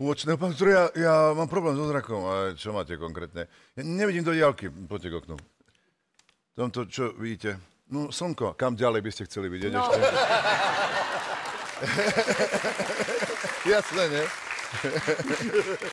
úvočného. Pán Stroja, ja, ja mám problém so zrakom. A čo máte konkrétne? Ja nevidím do diálky. Poďte k oknu. Tomto, čo vidíte? No, slnko. Kam ďalej by ste chceli vidieť no. ešte? Jasné, ne?